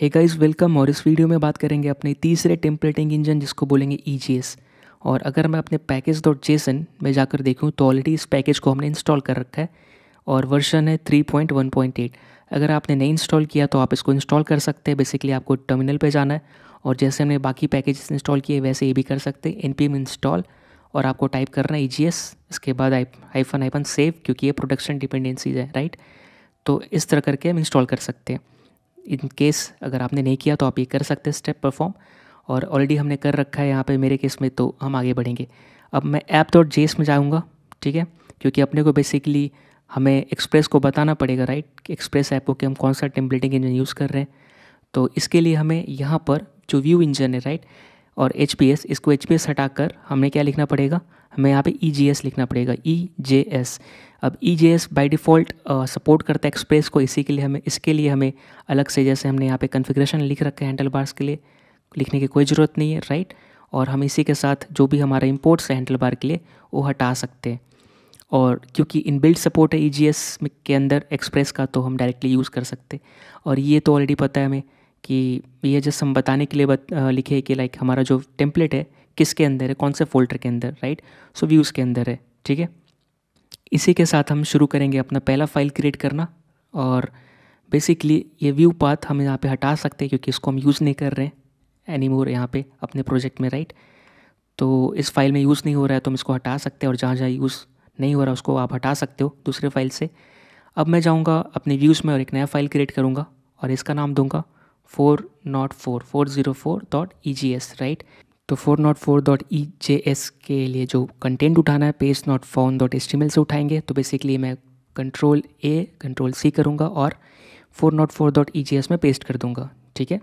Hey guys welcome और इस video में बात करेंगे अपने तीसरे टेम्पलेटिंग इंजन जिसको बोलेंगे ई e और अगर मैं अपने पैकेज डॉट जेसन में जाकर देखूँ तो ऑलरेडी इस पैकेज को हमने इंस्टॉल कर रखा है और वर्जन है 3.1.8 अगर आपने नहीं इंस्टॉल किया तो आप इसको इंस्टॉल कर सकते हैं बेसिकली आपको टर्मिनल पर जाना है और जैसे हमने बाकी पैकेजेस इंस्टॉल किए वैसे ये भी कर सकते हैं एन इंस्टॉल और आपको टाइप करना है ई e इसके बाद आईफन आईफन सेव क्योंकि ये प्रोडक्शन डिपेंडेंसीज है राइट तो इस तरह करके हम इंस्टॉल कर सकते हैं इन केस अगर आपने नहीं किया तो आप ये कर सकते हैं स्टेप परफॉर्म और ऑलरेडी हमने कर रखा है यहाँ पे मेरे केस में तो हम आगे बढ़ेंगे अब मैं ऐप डॉट जेस में जाऊँगा ठीक है क्योंकि अपने को बेसिकली हमें एक्सप्रेस को बताना पड़ेगा राइट एक्सप्रेस ऐप को कि हम कौन सा टेम्पलेटिंग इंजन यूज़ कर रहे हैं तो इसके लिए हमें यहाँ पर जो व्यू इंजन है राइट और एच इसको एच हटाकर हमें क्या लिखना पड़ेगा हमें यहाँ पे ई e लिखना पड़ेगा ई जे एस अब E J S by default support करता है एक्सप्रेस को इसी के लिए हमें इसके लिए हमें अलग से जैसे हमने यहाँ पे कन्फिग्रेशन लिख रखा है हैंडल बार्स के लिए लिखने की कोई ज़रूरत नहीं है राइट और हम इसी के साथ जो भी हमारा इम्पोर्ट्स है हैंडल बार के लिए वो हटा सकते हैं और क्योंकि इनबिल्ट सपोर्ट है ई e के अंदर एक्सप्रेस का तो हम डायरेक्टली यूज़ कर सकते और ये तो ऑलरेडी पता है हमें कि ये जस्ट हम बताने के लिए बत, आ, लिखे कि लाइक हमारा जो टेम्पलेट है किसके अंदर है कौन से फोल्डर के अंदर राइट सो व्यूज़ के अंदर है ठीक है इसी के साथ हम शुरू करेंगे अपना पहला फाइल क्रिएट करना और बेसिकली ये व्यू पाथ हम यहाँ पे हटा सकते हैं क्योंकि इसको हम यूज़ नहीं कर रहे हैं एनी मोर यहाँ पर अपने प्रोजेक्ट में राइट तो इस फाइल में यूज़ नहीं हो रहा है तो हम इसको हटा सकते हैं और जहाँ जहाँ यूज़ नहीं हो रहा उसको आप हटा सकते हो दूसरे फाइल से अब मैं जाऊँगा अपने व्यूज़ में और एक नया फाइल क्रिएट करूँगा और इसका नाम दूँगा four four four zero four dot E G S right तो four four dot E J S के लिए जो कंटेंट उठाना है page not phone dot S से उठाएंगे तो बेसिकली मैं कंट्रोल ए कंट्रोल सी करूँगा और four not four dot E G S में पेस्ट कर दूँगा ठीक है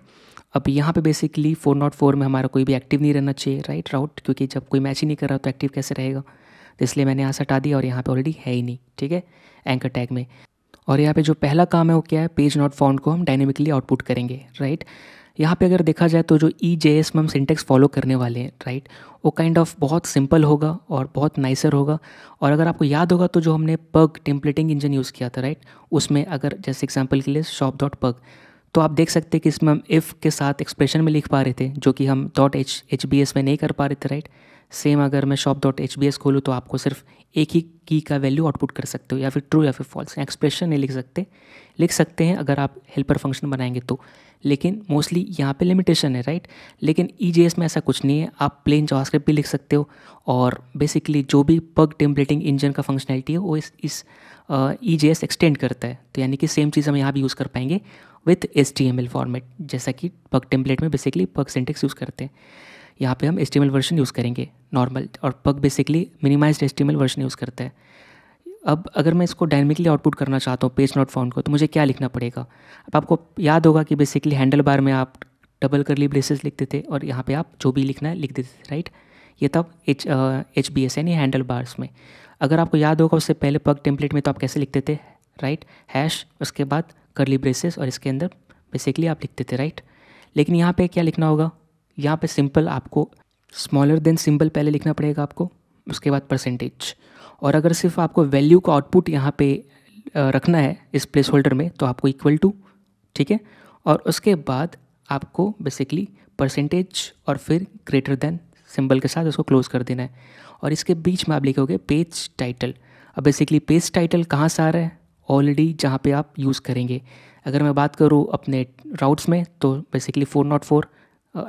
अब यहाँ पे बेसिकली फोर नॉट फोर में हमारा कोई भी एक्टिव नहीं रहना चाहिए राइट राउट क्योंकि जब कोई मैच ही नहीं कर रहा तो एक्टिव कैसे रहेगा तो इसलिए मैंने यहाँ से हटा दिया और यहाँ पे ऑलरेडी है ही नहीं ठीक है एंकर टैग में और यहाँ पे जो पहला काम है वो क्या है पेज नॉट फाउंड को हम डायनेमिकली आउटपुट करेंगे राइट यहाँ पे अगर देखा जाए तो जो ई जे एस में हम सिंटेक्स फॉलो करने वाले हैं राइट वो काइंड ऑफ बहुत सिंपल होगा और बहुत नाइसर होगा और अगर आपको याद होगा तो जो हमने पग टेम्पलेटिंग इंजन यूज़ किया था राइट उसमें अगर जैसे एग्जाम्पल के लिए शॉप डॉट पग तो आप देख सकते हैं कि इसमें हम इफ़ के साथ एक्सप्रेशन में लिख पा रहे थे जो कि हम dot H H B S में नहीं कर पा रहे थे राइट सेम अगर मैं shop dot H B S खोलूँ तो आपको सिर्फ एक ही की का वैल्यू आउटपुट कर सकते हो या फिर ट्रू या फिर फॉल्स एक्सप्रेशन नहीं लिख सकते लिख सकते हैं अगर आप हेल्पर फंक्शन बनाएंगे तो लेकिन मोस्टली यहाँ पे लिमिटेशन है राइट लेकिन ई जे एस में ऐसा कुछ नहीं है आप प्लेन जॉस्क्रिप्ट भी लिख सकते हो और बेसिकली जो भी पग टेम्पलेटिंग इंजन का फंक्शनैलिटी है वो इस इस ई जे एस एक्सटेंड करता है तो यानी कि सेम चीज़ हम यहाँ भी यूज़ कर पाएंगे with S T M L format जैसा कि पग टेम्पलेट में बेसिकली पग सेंटेक्स यूज़ करते हैं यहाँ पे हम S T M L version use करेंगे नॉर्मल और Pug basically minimise HTML version use करता है अब अगर मैं इसको डायनेमिकली आउटपुट करना चाहता हूँ पेज नॉट फाउंड को तो मुझे क्या लिखना पड़ेगा अब आपको याद होगा कि बेसिकली हैंडल बार में आप डबल करली ब्रेसेस लिखते थे और यहाँ पे आप जो भी लिखना है लिख देते थे राइट ये तब एच एच बी एस यानी हैंडल बार्स में अगर आपको याद होगा उससे पहले पग टेम्पलेट में तो आप कैसे लिखते थे राइट हैश उसके बाद करली ब्रेसेस और इसके अंदर बेसिकली आप लिखते थे राइट लेकिन यहाँ पे क्या लिखना होगा यहाँ पे सिंपल आपको स्मॉलर देन सिंबल पहले लिखना पड़ेगा आपको उसके बाद परसेंटेज और अगर सिर्फ आपको वैल्यू का आउटपुट यहाँ पे रखना है इस प्लेस होल्डर में तो आपको इक्वल टू ठीक है और उसके बाद आपको बेसिकली परसेंटेज और फिर ग्रेटर देन सिंबल के साथ उसको क्लोज़ कर देना है और इसके बीच में आप लिखोगे पेज टाइटल अब बेसिकली पेज टाइटल कहाँ से आ रहा है ऑलरेडी जहाँ पे आप यूज़ करेंगे अगर मैं बात करूँ अपने राउट्स में तो basically four not four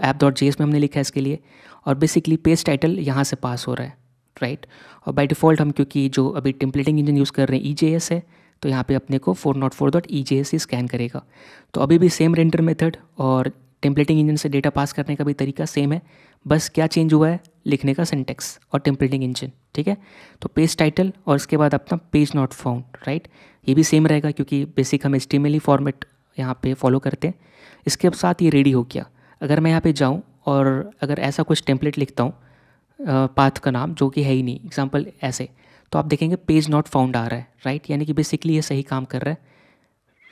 app dot G में हमने लिखा है इसके लिए और बेसिकली पेज टाइटल यहाँ से पास हो रहा है राइट और बाय डिफ़ॉल्ट हम क्योंकि जो अभी टेम्पलेटिंग इंजन यूज़ कर रहे हैं ई e है तो यहाँ पे अपने को four not four dot E J S scan करेगा तो अभी भी सेम रेंडर मेथड और टेम्पलेटिंग इंजन से डेटा पास करने का भी तरीका सेम है बस क्या चेंज हुआ है लिखने का सिंटेक्स और टेम्पलेटिंग इंजन ठीक है तो पेज टाइटल और इसके बाद अपना पेज नॉट फाउंड राइट ये भी सेम रहेगा क्योंकि बेसिक हम एस्टीमेली फॉर्मेट e यहाँ पे फॉलो करते हैं इसके साथ ये रेडी हो गया अगर मैं यहाँ पे जाऊँ और अगर ऐसा कुछ टेम्पलेट लिखता हूँ पाथ का नाम जो कि है ही नहीं एग्जाम्पल ऐसे तो आप देखेंगे पेज नॉट फाउंड आ रहा है राइट यानी कि बेसिकली ये सही काम कर रहा है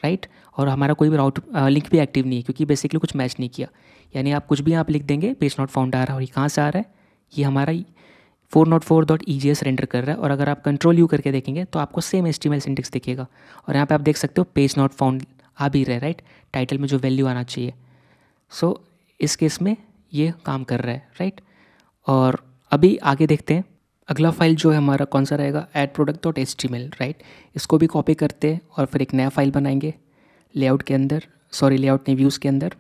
राइट और हमारा कोई भी राउट लिंक भी एक्टिव नहीं है क्योंकि बेसिकली कुछ मैच नहीं किया यानी आप कुछ भी आप लिख देंगे पेज नॉट फाउंड आ रहा है और ये कहाँ से आ रहा है ये हमारा four not four dot E G S render कर रहा है और अगर आप कंट्रोल यू करके देखेंगे तो आपको same S T L syntax दिखेगा और यहाँ पे आप देख सकते हो पेज नॉट फाउंड आ भी रहा है राइट टाइटल में जो वैल्यू आना चाहिए सो so, इस केस में ये काम कर रहा है राइट और अभी आगे देखते हैं अगला फाइल जो है हमारा कौन सा रहेगा add product dot H right इसको भी कॉपी करते हैं और फिर एक नया फाइल बनाएंगे लेआउट के अंदर सॉरी लेआउट नहीं व्यूज़ के अंदर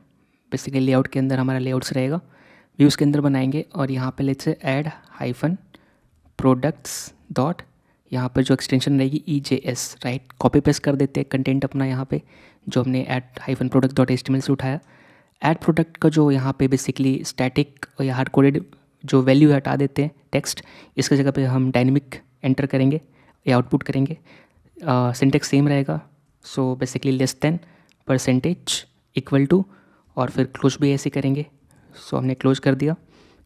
बेसिकली लेआउट के अंदर हमारा लेआउट्स रहेगा व्यूज़ के अंदर बनाएंगे और यहाँ पे लेते ऐड हाइफन प्रोडक्ट्स डॉट यहाँ पर जो एक्सटेंशन रहेगी E J S right copy paste कर देते हैं कंटेंट अपना यहाँ पे जो हमने add hyphen product dot H से उठाया ऐड प्रोडक्ट का जो यहाँ पे बेसिकली स्टैटिक या हार्ड कोडेड जो वैल्यू हटा देते हैं टेक्स्ट इसकी जगह पे हम डायनेमिक एंटर करेंगे या आउटपुट करेंगे सिंटेक्स सेम रहेगा so basically less than percentage equal to और फिर क्लोज भी ऐसे करेंगे सो so, हमने क्लोज कर दिया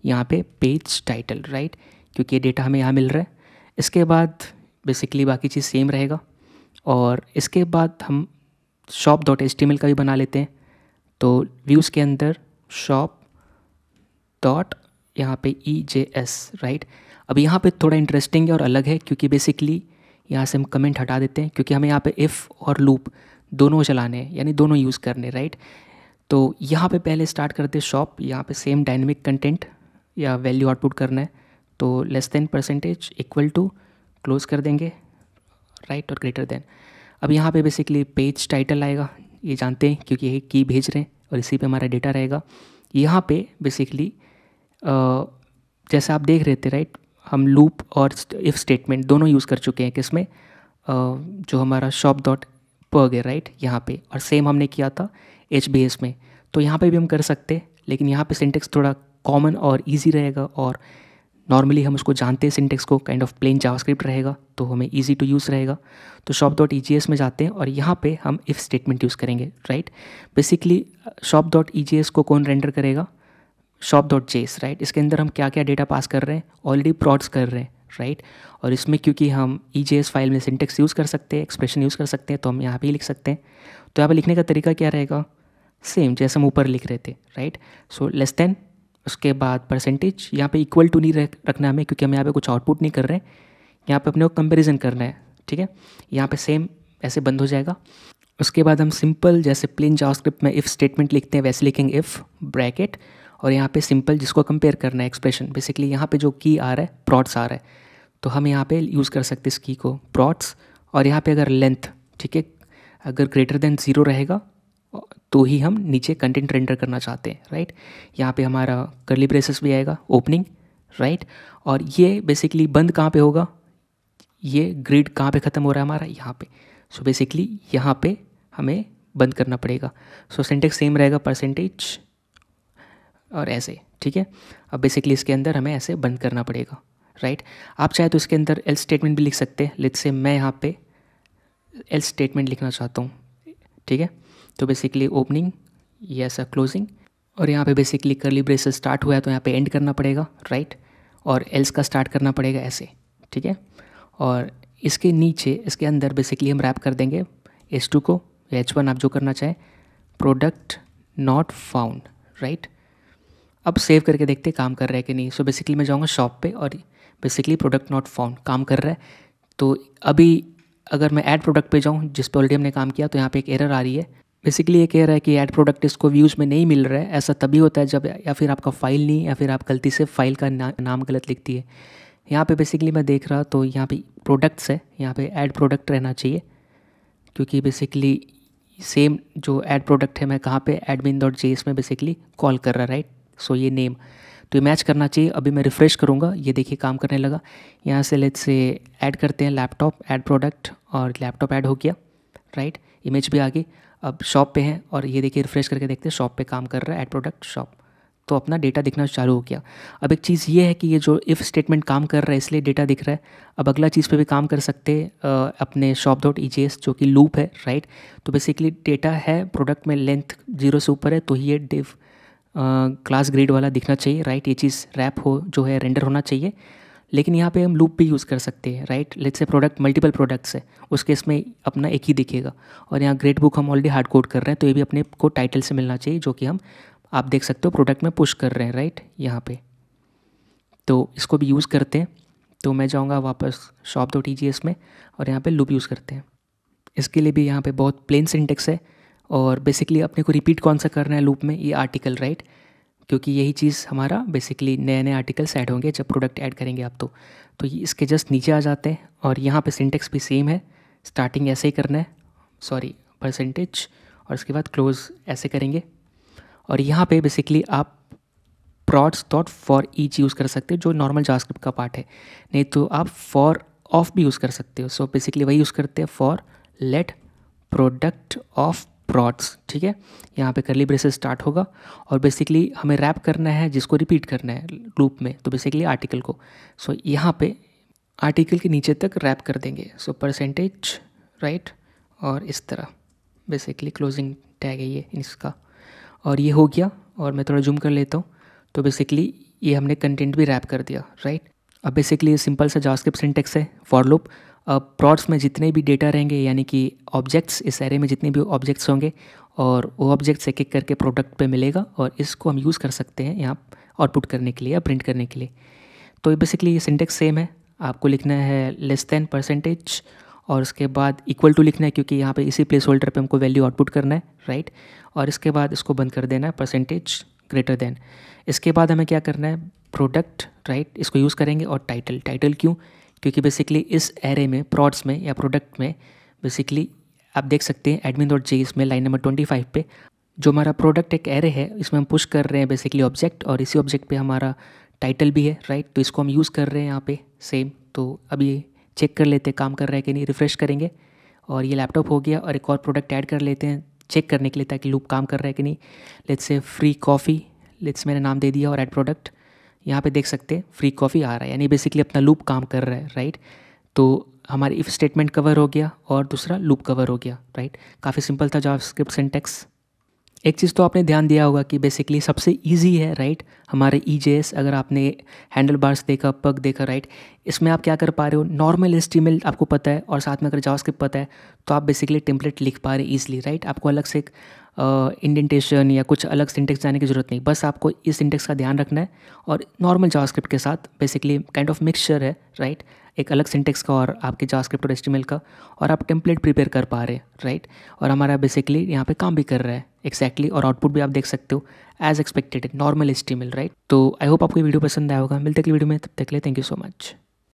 यहाँ पे पेज टाइटल राइट क्योंकि ये डेटा हमें यहाँ मिल रहा है इसके बाद बेसिकली बाकी चीज़ सेम रहेगा और इसके बाद हम शॉप डॉट एस का भी बना लेते हैं तो व्यूज़ के अंदर शॉप डॉट यहाँ पे ई जे एस राइट अब यहाँ पे थोड़ा इंटरेस्टिंग है और अलग है क्योंकि बेसिकली यहाँ से हम कमेंट हटा देते हैं क्योंकि हमें यहाँ पे इफ़ और लूप दोनों चलाने हैं यानी दोनों यूज़ करने राइट तो यहाँ पे पहले स्टार्ट करते शॉप यहाँ पे सेम डायनेमिक कंटेंट या वैल्यू आउटपुट करना है तो less than percentage equal to close कर देंगे राइट और ग्रेटर देन अब यहाँ पे बेसिकली पेज टाइटल आएगा ये जानते हैं क्योंकि ये की भेज रहे हैं और इसी पे हमारा डेटा रहेगा यहाँ पे बेसिकली जैसा आप देख रहे थे राइट हम लूप और इफ़ स्टेटमेंट दोनों यूज़ कर चुके हैं किसमें जो हमारा शॉप डॉट पर्ग है राइट यहाँ पे और सेम हमने किया था एच बी एस में तो यहाँ पे भी हम कर सकते लेकिन यहाँ पे सिंटेक्स थोड़ा कॉमन और ईजी रहेगा और नॉर्मली हम उसको जानते हैं सिंटेक्स को काइंड ऑफ प्लेन जावास्क्रिप्ट रहेगा तो हमें ईजी टू यूज़ रहेगा तो shop dot E G S में जाते हैं और यहाँ पे हम इफ़ स्टेटमेंट यूज़ करेंगे right basically shop dot E S को कौन रेंडर करेगा shop dot J S right इसके अंदर हम क्या क्या डेटा पास कर रहे हैं ऑलरेडी प्रॉड्स कर रहे हैं राइट right? और इसमें क्योंकि हम ई जे एस फाइल में सिंटेक्स यूज़ कर सकते हैं एक्सप्रेशन यूज़ कर सकते हैं तो हम यहाँ पर लिख सकते हैं तो यहाँ पर लिखने का तरीका क्या रहेगा सेम जैसे हम ऊपर लिख रहे थे राइट सो लेस देन उसके बाद परसेंटेज यहाँ पे इक्वल टू नहीं रख रखना हमें क्योंकि हम यहाँ पे कुछ आउटपुट नहीं कर रहे हैं यहाँ पे अपने को कंपेरिजन करना है ठीक है यहाँ पे सेम ऐसे बंद हो जाएगा उसके बाद हम सिंपल जैसे प्लेन जावास्क्रिप्ट में इफ़ स्टेटमेंट लिखते हैं वैसे लिखेंगे इफ़ ब्रैकेट और यहाँ पे सिंपल जिसको कंपेयर करना है एक्सप्रेशन बेसिकली यहाँ पे जो की आ रहा है प्रॉड्स आ रहा है तो हम यहाँ पे यूज़ कर सकते इस की को प्रॉट्स और यहाँ पे अगर लेंथ ठीक है अगर ग्रेटर देन ज़ीरो रहेगा तो ही हम नीचे कंटेंट रेंडर करना चाहते हैं राइट यहाँ पे हमारा करली ब्रेसेस भी आएगा ओपनिंग राइट और ये बेसिकली बंद कहाँ पे होगा ये ग्रिड कहाँ पे ख़त्म हो रहा है हमारा यहाँ पे सो बेसिकली यहाँ पे हमें बंद करना पड़ेगा सो सेंटेक्स सेम रहेगा परसेंटेज और ऐसे ठीक है अब बेसिकली इसके अंदर हमें ऐसे बंद करना पड़ेगा राइट आप चाहे तो इसके अंदर एल स्टेटमेंट भी लिख सकते हैं लेट से मैं यहाँ पे एल स्टेटमेंट लिखना चाहता हूँ ठीक है तो बेसिकली ओपनिंग या सर क्लोजिंग और यहाँ पे बेसिकली करली ब्रेस स्टार्ट हुआ है तो यहाँ पे एंड करना पड़ेगा राइट और एल्स का स्टार्ट करना पड़ेगा ऐसे ठीक है और इसके नीचे इसके अंदर बेसिकली हम रैप कर देंगे एच टू को एच वन आप जो करना चाहें प्रोडक्ट नॉट फाउंड राइट अब सेव करके देखते काम कर रहा है कि नहीं सो so बेसिकली मैं जाऊँगा शॉप पर और बेसिकली प्रोडक्ट नॉट फाउंड काम कर रहा है तो अभी अगर मैं ऐड प्रोडक्ट पे जाऊँ जिस पर ऑलरेडी हमने काम किया तो यहाँ पे एक एरर आ रही है बेसिकली ये कह रहा है कि एड प्रोडक्ट इसको व्यूज़ में नहीं मिल रहा है ऐसा तभी होता है जब या फिर आपका फ़ाइल नहीं या फिर आप गलती से फ़ाइल का ना, नाम गलत लिखती है यहाँ पे बेसिकली मैं देख रहा तो यहाँ पे प्रोडक्ट्स है यहाँ पे ऐड प्रोडक्ट रहना चाहिए क्योंकि बेसिकली सेम जो ऐड प्रोडक्ट है मैं कहाँ पे एडमिन डॉट जे में बेसिकली कॉल कर रहा राइट सो ये नेम तो ये मैच करना चाहिए अभी मैं रिफ़्रेश करूँगा ये देखिए काम करने लगा यहाँ से लेट से ऐड करते हैं लैपटॉप ऐड प्रोडक्ट और लैपटॉप ऐड हो गया राइट इमेज भी आ गई अब शॉप पे हैं और ये देखिए रिफ्रेश करके देखते हैं शॉप पे काम कर रहा है एड प्रोडक्ट शॉप तो अपना डेटा दिखना चालू हो गया अब एक चीज़ ये है कि ये जो इफ़ स्टेटमेंट काम कर रहा है इसलिए डेटा दिख रहा है अब अगला चीज़ पे भी काम कर सकते हैं अपने शॉप डॉट ई जो कि लूप है राइट तो बेसिकली डेटा है प्रोडक्ट में लेंथ जीरो से ऊपर है तो ये डिव क्लास ग्रेड वाला दिखना चाहिए राइट ये चीज़ रैप हो जो है रेंडर होना चाहिए लेकिन यहाँ पे हम लूप भी यूज़ कर सकते हैं right let's say product multiple products है उस केस में अपना एक ही दिखेगा और यहाँ ग्रेट बुक हम ऑलरेडी हार्ड कोड कर रहे हैं तो ये भी अपने को टाइटल से मिलना चाहिए जो कि हम आप देख सकते हो प्रोडक्ट में पुश कर रहे हैं राइट यहाँ पर तो इसको भी यूज़ करते हैं तो मैं जाऊँगा वापस शॉप दो टी में और यहाँ पर लूप यूज़ करते हैं इसके लिए भी यहाँ पर बहुत प्लेन सिंटेक्स है और बेसिकली अपने को रिपीट कौन सा करना है लूप में ये आर्टिकल राइट right? क्योंकि यही चीज़ हमारा बेसिकली नए नए आर्टिकल्स ऐड होंगे जब प्रोडक्ट ऐड करेंगे आप तो तो इसके जस्ट नीचे आ जाते हैं और यहाँ पे सिंटेक्स भी सेम है स्टार्टिंग ऐसे ही करना है सॉरी परसेंटेज और इसके बाद क्लोज ऐसे करेंगे और यहाँ पे बेसिकली आप prods dot for each use कर सकते हो जो नॉर्मल जास्क्रिप्ट का पार्ट है नहीं तो आप फॉर ऑफ भी यूज़ कर सकते हो सो बेसिकली वही यूज़ करते हैं for let product of prods ठीक है यहाँ पे करली ब्रेसेस स्टार्ट होगा और बेसिकली हमें रैप करना है जिसको रिपीट करना है लूप में तो बेसिकली आर्टिकल को सो so, यहाँ पे आर्टिकल के नीचे तक रैप कर देंगे सो परसेंटेज राइट और इस तरह बेसिकली क्लोजिंग टैग है ये इसका और ये हो गया और मैं थोड़ा जूम कर लेता हूँ तो बेसिकली ये हमने कंटेंट भी रैप कर दिया राइट अब बेसिकली सिंपल सा जावास्क्रिप्ट सिंटेक्स है फॉर लूप अब प्लॉट्स में जितने भी डेटा रहेंगे यानी कि ऑब्जेक्ट्स इस एरे में जितने भी ऑब्जेक्ट्स होंगे और वो ऑब्जेक्ट्स एक एक करके प्रोडक्ट पे मिलेगा और इसको हम यूज़ कर सकते हैं यहाँ आउटपुट करने के लिए या प्रिंट करने के लिए तो बेसिकली ये सिंटेक्स सेम है आपको लिखना है लेस दैन परसेंटेज और उसके बाद इक्वल टू लिखना है क्योंकि यहाँ पर इसी प्लेस होल्डर पर हमको वैल्यू आउटपुट करना है राइट और इसके बाद इसको बंद कर देना है परसेंटेज ग्रेटर देन इसके बाद हमें क्या करना है प्रोडक्ट राइट इसको यूज़ करेंगे और टाइटल टाइटल क्यों क्योंकि बेसिकली इस एरे में प्रॉड्स में या प्रोडक्ट में बेसिकली आप देख सकते हैं एडमिन डॉट जी इसमें लाइन नंबर ट्वेंटी फाइव पे जो हमारा प्रोडक्ट एक एरे है इसमें हम पुश कर रहे हैं बेसिकली ऑब्जेक्ट और इसी ऑब्जेक्ट पे हमारा टाइटल भी है राइट तो इसको हम यूज़ कर रहे हैं यहाँ पे सेम तो अभी चेक कर लेते हैं काम कर रहा है कि नहीं रिफ़्रेश करेंगे और ये लैपटॉप हो गया और एक और प्रोडक्ट ऐड कर लेते हैं चेक करने के लिए ताकि लूप काम कर रहा है कि नहीं let's say free coffee let's मैंने नाम दे दिया और एड प्रोडक्ट यहाँ पे देख सकते हैं फ्री कॉफ़ी आ रहा है यानी बेसिकली अपना लूप काम कर रहा है राइट तो हमारी इफ़ स्टेटमेंट कवर हो गया और दूसरा लूप कवर हो गया राइट काफ़ी सिंपल था जॉब स्क्रिप्ट सिंटेक्स एक चीज़ तो आपने ध्यान दिया होगा कि बेसिकली सबसे ईजी है राइट हमारे ई जे एस अगर आपने हैंडल बार्स देखा पग देखा राइट इसमें आप क्या कर पा रहे हो नॉर्मल एस आपको पता है और साथ में अगर जावास्क्रिप्ट पता है तो आप बेसिकली टेम्पलेट लिख पा रहे ईजिली राइट आपको अलग से एक इंडेंटेशन या कुछ अलग सिंटेक्स जाने की ज़रूरत नहीं बस आपको इस सिंटेक्स का ध्यान रखना है और नॉर्मल जावास्क्रिप्ट के साथ बेसिकली काइंड ऑफ मिक्सचर है राइट एक अलग सिंटेक्स का और आपके जावास्क्रिप्ट और एस्टिमेल का और आप टेम्पलेट प्रिपेयर कर पा रहे हैं राइट और हमारा बेसिकली यहाँ पे काम भी कर रहा है एक्जैक्टली और आउटपुट भी आप देख सकते हो as expected normal HTML right तो आई होप आपको वीडियो पसंद आया होगा मिलते अगली वीडियो में तब तक ले थैंक यू सो मच